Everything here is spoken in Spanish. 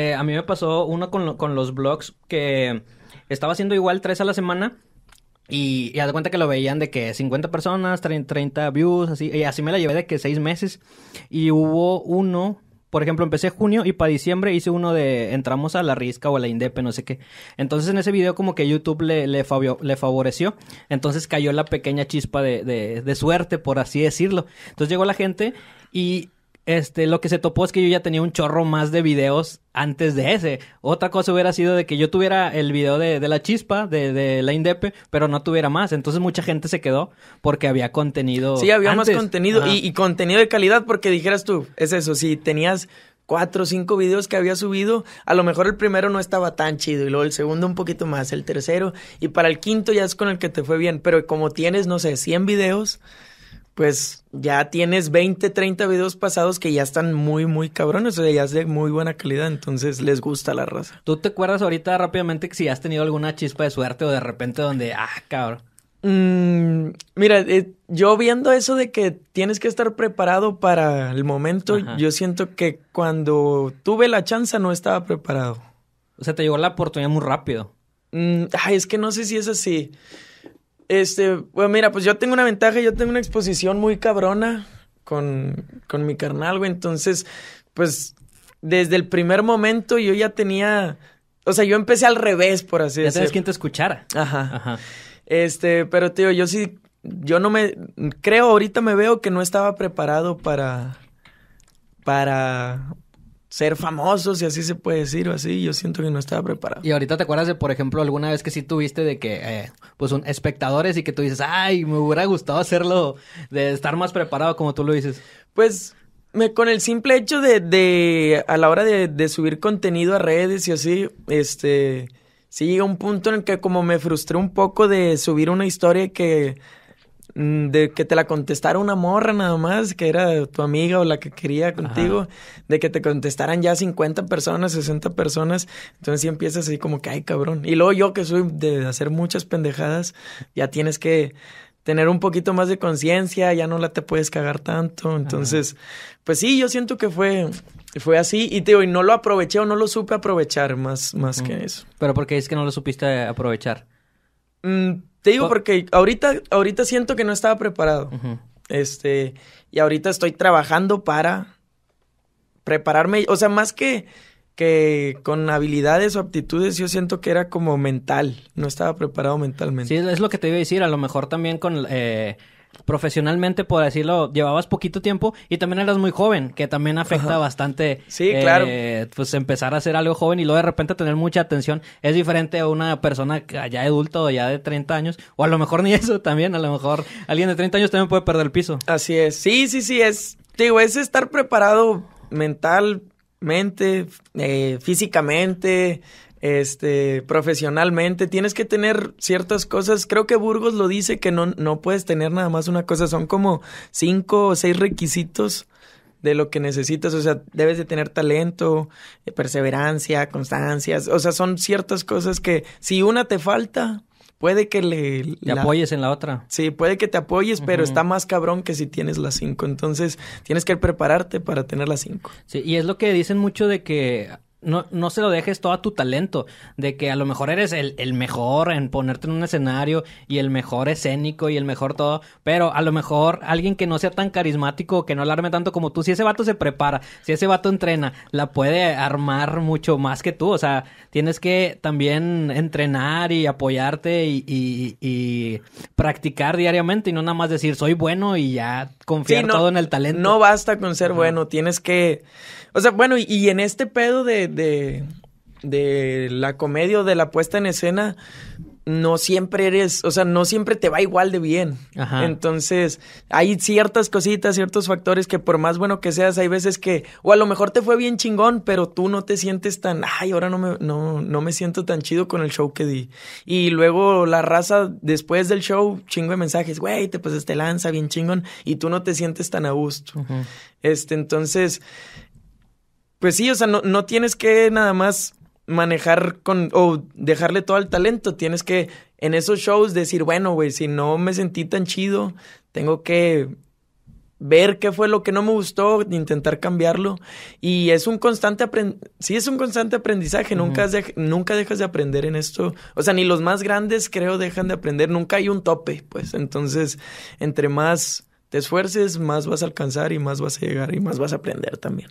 Eh, a mí me pasó uno con, los blogs que estaba haciendo igual tres a la semana. Y, y haz de cuenta que lo veían de que 50 personas, 30 views, así. Y así me la llevé de que seis meses. Y hubo uno por ejemplo, empecé junio y para diciembre hice uno de entramos a la risca o a la indepe, no sé qué. Entonces en ese video como que YouTube le, le, favoreció. Entonces cayó la pequeña chispa de, de, suerte, por así decirlo. Entonces llegó la gente y este, lo que se topó es que yo ya tenía un chorro más de videos antes de ese. Otra cosa hubiera sido de que yo tuviera el video de, la chispa, de, la Indepe, pero no tuviera más. Entonces mucha gente se quedó porque había contenido. Sí, había más contenido y, y, contenido de calidad porque dijeras tú, es eso, si tenías cuatro o cinco videos que había subido, a lo mejor el primero no estaba tan chido y luego el segundo un poquito más, el tercero y para el quinto ya es con el que te fue bien, pero como tienes, no sé, 100 videos pues ya tienes 20, 30 videos pasados que ya están muy, muy cabrones, o sea, ya es de muy buena calidad, entonces les gusta la raza. ¿Tú te acuerdas ahorita rápidamente que si has tenido alguna chispa de suerte o de repente donde, ah, cabrón? Mm, mira, eh, yo viendo eso de que tienes que estar preparado para el momento, yo siento que cuando tuve la chance no estaba preparado. O sea, te llegó la oportunidad muy rápido. Mm, ay, es que no sé si es así. Este, bueno, mira, pues yo tengo una ventaja, yo tengo una exposición muy cabrona con, mi carnal, güey. Entonces, pues, desde el primer momento yo ya tenía. O sea, yo empecé al revés, por así decirlo. Ya sabes quién te escuchara. Ajá. Ajá. Este, pero tío, yo sí. Yo no me. Creo, ahorita me veo que no estaba preparado para. Para ser famosos si así se puede decir o así. Yo siento que no estaba preparado. Y ahorita te acuerdas de, por ejemplo, alguna vez que sí tuviste de que, eh, pues, un, espectadores y que tú dices, ay, me hubiera gustado hacerlo, de estar más preparado como tú lo dices. Pues, con el simple hecho de, de a la hora de, subir contenido a redes y así, este, sí llega un punto en el que como me frustré un poco de subir una historia que Mm, de que te la contestara una morra nada más, que era tu amiga o la que quería contigo, de que te contestaran ya 50 personas, 60 personas, entonces sí empiezas así como que, ay, cabrón. Y luego yo que soy de hacer muchas pendejadas, ya tienes que tener un poquito más de conciencia, ya no la te puedes cagar tanto, entonces, pues sí, yo siento que fue fue así y te no lo aproveché o no lo supe aprovechar más, más que eso. Pero porque es que no lo supiste aprovechar. Mm, te digo porque ahorita, ahorita siento que no estaba preparado. Este, y ahorita estoy trabajando para prepararme. O sea, más que, que con habilidades o aptitudes, yo siento que era como mental. No estaba preparado mentalmente. Sí, es lo que te iba a decir. A lo mejor también con eh, profesionalmente, por decirlo, llevabas poquito tiempo y también eras muy joven, que también afecta bastante. Sí, claro. Eh, pues empezar a hacer algo joven y luego de repente tener mucha atención es diferente a una persona ya adulto, ya de 30 años, o a lo mejor ni eso también, a lo mejor alguien de 30 años también puede perder el piso. Así es. Sí, sí, sí, es, digo, es estar preparado mental, mente, eh, físicamente, este, profesionalmente, tienes que tener ciertas cosas. Creo que Burgos lo dice que no, no puedes tener nada más una cosa. Son como cinco o seis requisitos de lo que necesitas. O sea, debes de tener talento, perseverancia, constancia. O sea, son ciertas cosas que si una te falta, puede que le... Te apoyes en la otra. Sí, puede que te apoyes, pero está más cabrón que si tienes las cinco. Entonces, tienes que prepararte para tener las cinco. Sí, y es lo que dicen mucho de que no, no se lo dejes todo a tu talento, de que a lo mejor eres el, mejor en ponerte en un escenario y el mejor escénico y el mejor todo, pero a lo mejor alguien que no sea tan carismático, que no arme tanto como tú, si ese vato se prepara, si ese vato entrena, la puede armar mucho más que tú, o sea, tienes que también entrenar y apoyarte y, y, practicar diariamente y no nada más decir soy bueno y ya confiar todo en el talento. No basta con ser bueno, tienes que, o sea, bueno, y en este pedo de de, de, la comedia o de la puesta en escena, no siempre eres, o sea, no siempre te va igual de bien. Entonces, hay ciertas cositas, ciertos factores que por más bueno que seas, hay veces que, o a lo mejor te fue bien chingón, pero tú no te sientes tan, ay, ahora no me, no, no me siento tan chido con el show que di. Y luego la raza, después del show, chingo de mensajes, güey, te pues te lanza bien chingón, y tú no te sientes tan a gusto. Este, entonces, pues sí, o sea, no, no tienes que nada más manejar con o dejarle todo al talento, tienes que en esos shows decir, bueno, güey, si no me sentí tan chido, tengo que ver qué fue lo que no me gustó, intentar cambiarlo y es un constante aprendizaje, sí es un constante aprendizaje, nunca, nunca dejas de aprender en esto, o sea, ni los más grandes creo dejan de aprender, nunca hay un tope, pues entonces, entre más te esfuerces, más vas a alcanzar y más vas a llegar y más vas a aprender también.